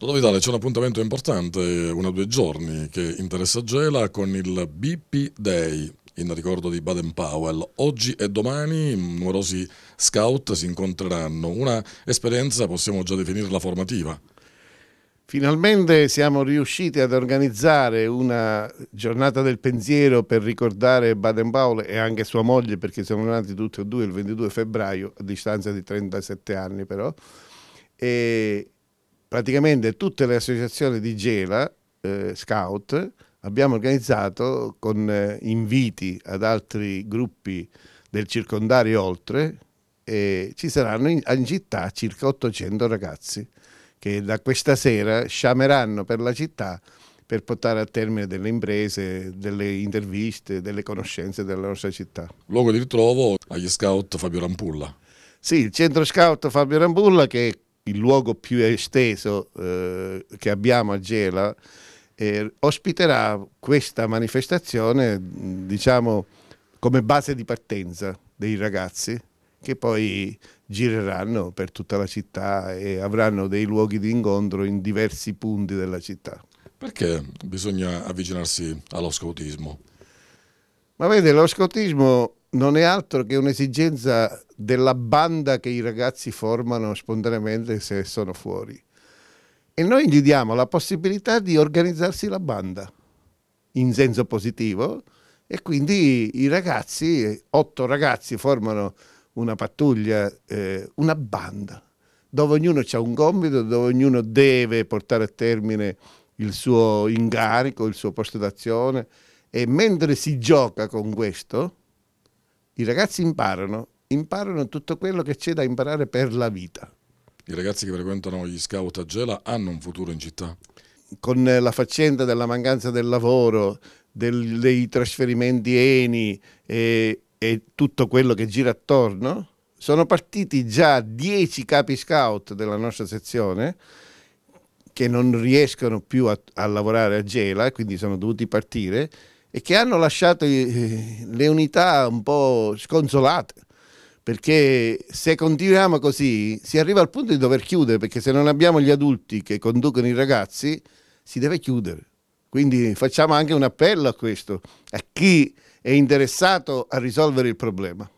Dottor Vitale, c'è un appuntamento importante, una o due giorni, che interessa Gela con il BP Day, in ricordo di Baden Powell. Oggi e domani numerosi scout si incontreranno. Una esperienza possiamo già definirla formativa. Finalmente siamo riusciti ad organizzare una giornata del pensiero per ricordare Baden Powell e anche sua moglie, perché siamo nati tutti e due il 22 febbraio, a distanza di 37 anni però. E praticamente tutte le associazioni di Gela, eh, Scout, abbiamo organizzato con eh, inviti ad altri gruppi del circondario oltre, e ci saranno in, in città circa 800 ragazzi che da questa sera sciameranno per la città per portare a termine delle imprese, delle interviste, delle conoscenze della nostra città. Luogo di ritrovo agli scout Fabio Rampulla. Sì, il centro scout Fabio Rampulla che il luogo più esteso eh, che abbiamo a Gela, eh, ospiterà questa manifestazione, diciamo, come base di partenza dei ragazzi che poi gireranno per tutta la città e avranno dei luoghi di incontro in diversi punti della città. Perché bisogna avvicinarsi allo scautismo? Ma vede, lo scautismo non è altro che un'esigenza della banda che i ragazzi formano spontaneamente se sono fuori. E noi gli diamo la possibilità di organizzarsi la banda in senso positivo e quindi i ragazzi, otto ragazzi, formano una pattuglia, eh, una banda, dove ognuno ha un compito, dove ognuno deve portare a termine il suo incarico, il suo posto d'azione e mentre si gioca con questo, i ragazzi imparano, imparano tutto quello che c'è da imparare per la vita. I ragazzi che frequentano gli scout a Gela hanno un futuro in città? Con la faccenda della mancanza del lavoro, del, dei trasferimenti ENI e, e tutto quello che gira attorno, sono partiti già dieci capi scout della nostra sezione che non riescono più a, a lavorare a Gela, quindi sono dovuti partire e che hanno lasciato eh, le unità un po' sconsolate perché se continuiamo così si arriva al punto di dover chiudere perché se non abbiamo gli adulti che conducono i ragazzi si deve chiudere quindi facciamo anche un appello a questo a chi è interessato a risolvere il problema